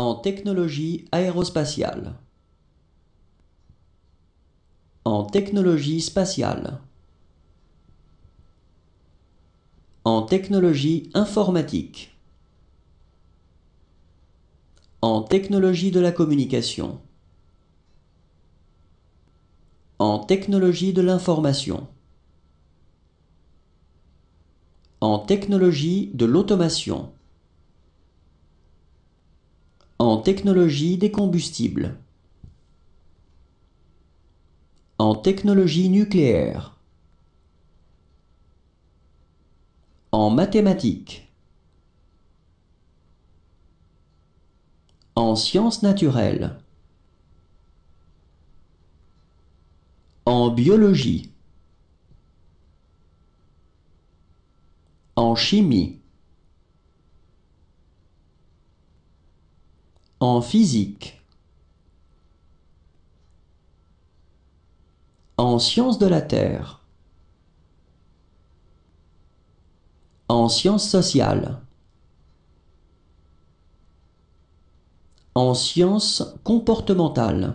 en technologie aérospatiale. En technologie spatiale. En technologie informatique. En technologie de la communication. En technologie de l'information. En technologie de l'automation en technologie des combustibles. En technologie nucléaire. En mathématiques. En sciences naturelles. En biologie. En chimie. En physique. En sciences de la Terre. En sciences sociales. En sciences comportementales.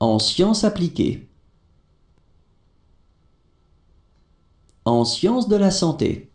En sciences appliquées. En sciences de la santé.